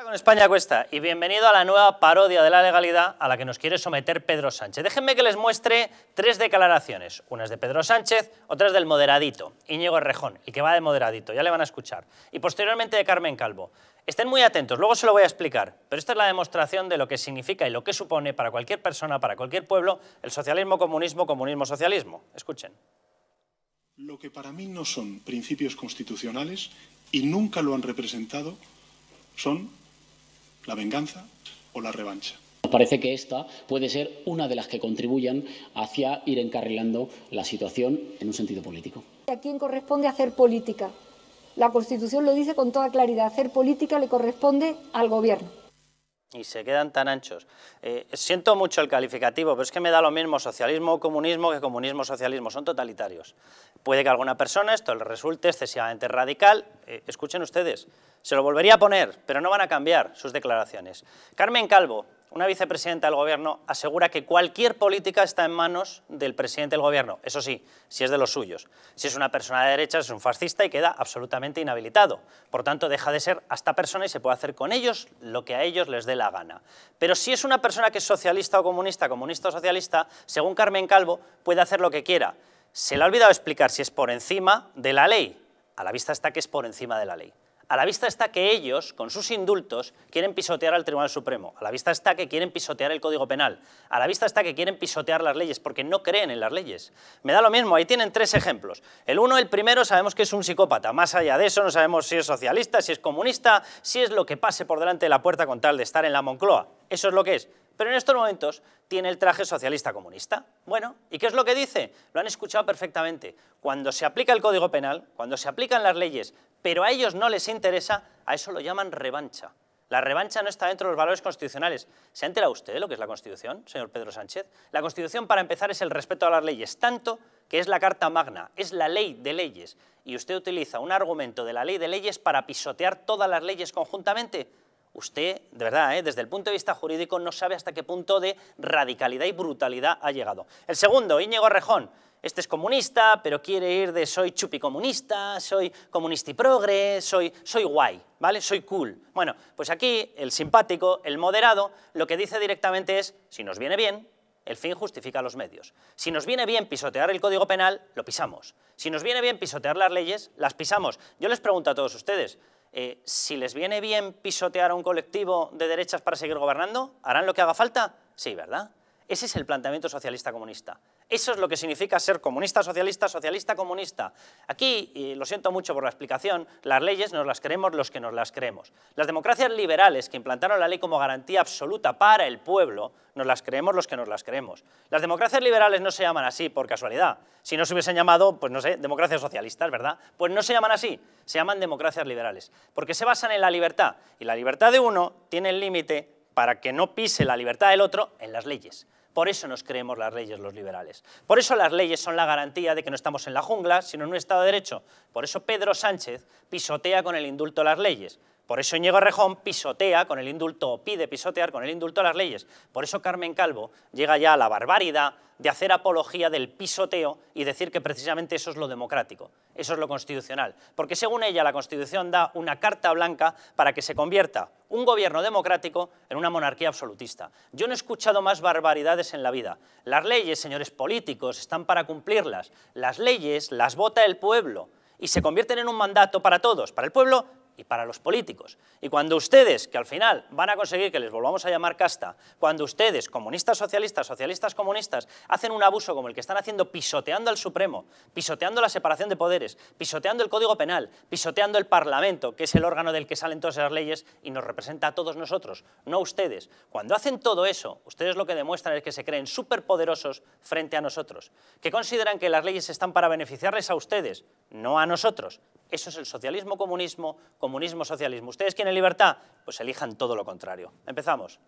con España Cuesta y bienvenido a la nueva parodia de la legalidad a la que nos quiere someter Pedro Sánchez. Déjenme que les muestre tres declaraciones, unas de Pedro Sánchez, otras del moderadito, Íñigo Rejón, el que va de moderadito, ya le van a escuchar, y posteriormente de Carmen Calvo. Estén muy atentos, luego se lo voy a explicar, pero esta es la demostración de lo que significa y lo que supone para cualquier persona, para cualquier pueblo, el socialismo, comunismo, comunismo, socialismo. Escuchen. Lo que para mí no son principios constitucionales y nunca lo han representado son la venganza o la revancha. parece que esta puede ser una de las que contribuyan hacia ir encarrilando la situación en un sentido político. ¿A quién corresponde hacer política? La Constitución lo dice con toda claridad, hacer política le corresponde al Gobierno y se quedan tan anchos. Eh, siento mucho el calificativo, pero es que me da lo mismo socialismo o comunismo que comunismo socialismo, son totalitarios. Puede que alguna persona esto le resulte excesivamente radical, eh, escuchen ustedes, se lo volvería a poner, pero no van a cambiar sus declaraciones. Carmen Calvo, una vicepresidenta del gobierno asegura que cualquier política está en manos del presidente del gobierno, eso sí, si es de los suyos. Si es una persona de derecha es un fascista y queda absolutamente inhabilitado. Por tanto, deja de ser hasta persona y se puede hacer con ellos lo que a ellos les dé la gana. Pero si es una persona que es socialista o comunista, comunista o socialista, según Carmen Calvo, puede hacer lo que quiera. Se le ha olvidado explicar si es por encima de la ley. A la vista está que es por encima de la ley a la vista está que ellos, con sus indultos, quieren pisotear al Tribunal Supremo, a la vista está que quieren pisotear el Código Penal, a la vista está que quieren pisotear las leyes, porque no creen en las leyes. Me da lo mismo, ahí tienen tres ejemplos. El uno, el primero, sabemos que es un psicópata, más allá de eso no sabemos si es socialista, si es comunista, si es lo que pase por delante de la puerta con tal de estar en la Moncloa. Eso es lo que es, pero en estos momentos tiene el traje socialista comunista. Bueno, ¿y qué es lo que dice? Lo han escuchado perfectamente. Cuando se aplica el Código Penal, cuando se aplican las leyes, pero a ellos no les interesa, a eso lo llaman revancha. La revancha no está dentro de los valores constitucionales. ¿Se ha enterado usted de lo que es la Constitución, señor Pedro Sánchez? La Constitución, para empezar, es el respeto a las leyes, tanto que es la Carta Magna, es la ley de leyes. Y usted utiliza un argumento de la ley de leyes para pisotear todas las leyes conjuntamente. Usted, de verdad, ¿eh? desde el punto de vista jurídico no sabe hasta qué punto de radicalidad y brutalidad ha llegado. El segundo, Íñigo Rejón. Este es comunista, pero quiere ir de soy chupicomunista, soy comunista y progre, soy, soy guay, ¿vale? Soy cool. Bueno, pues aquí el simpático, el moderado, lo que dice directamente es, si nos viene bien, el fin justifica los medios. Si nos viene bien pisotear el Código Penal, lo pisamos. Si nos viene bien pisotear las leyes, las pisamos. Yo les pregunto a todos ustedes, eh, si les viene bien pisotear a un colectivo de derechas para seguir gobernando, ¿harán lo que haga falta? Sí, ¿verdad? Ese es el planteamiento socialista comunista. Eso es lo que significa ser comunista socialista, socialista comunista. Aquí, y lo siento mucho por la explicación, las leyes nos las creemos los que nos las creemos. Las democracias liberales que implantaron la ley como garantía absoluta para el pueblo, nos las creemos los que nos las creemos. Las democracias liberales no se llaman así por casualidad. Si no se hubiesen llamado, pues no sé, democracias socialistas, ¿verdad? Pues no se llaman así, se llaman democracias liberales. Porque se basan en la libertad. Y la libertad de uno tiene el límite para que no pise la libertad del otro en las leyes. Por eso nos creemos las leyes los liberales. Por eso las leyes son la garantía de que no estamos en la jungla, sino en un Estado de Derecho. Por eso Pedro Sánchez pisotea con el indulto las leyes. Por eso Ñego Rejón pisotea con el indulto, pide pisotear con el indulto a las leyes. Por eso Carmen Calvo llega ya a la barbaridad de hacer apología del pisoteo y decir que precisamente eso es lo democrático, eso es lo constitucional. Porque según ella la Constitución da una carta blanca para que se convierta un gobierno democrático en una monarquía absolutista. Yo no he escuchado más barbaridades en la vida. Las leyes, señores políticos, están para cumplirlas. Las leyes las vota el pueblo y se convierten en un mandato para todos, para el pueblo y para los políticos. Y cuando ustedes, que al final van a conseguir que les volvamos a llamar casta, cuando ustedes, comunistas socialistas, socialistas comunistas, hacen un abuso como el que están haciendo pisoteando al Supremo, pisoteando la separación de poderes, pisoteando el Código Penal, pisoteando el Parlamento, que es el órgano del que salen todas las leyes y nos representa a todos nosotros, no a ustedes. Cuando hacen todo eso, ustedes lo que demuestran es que se creen superpoderosos frente a nosotros, que consideran que las leyes están para beneficiarles a ustedes, no a nosotros, eso es el socialismo-comunismo, comunismo-socialismo. ¿Ustedes quieren libertad? Pues elijan todo lo contrario. Empezamos.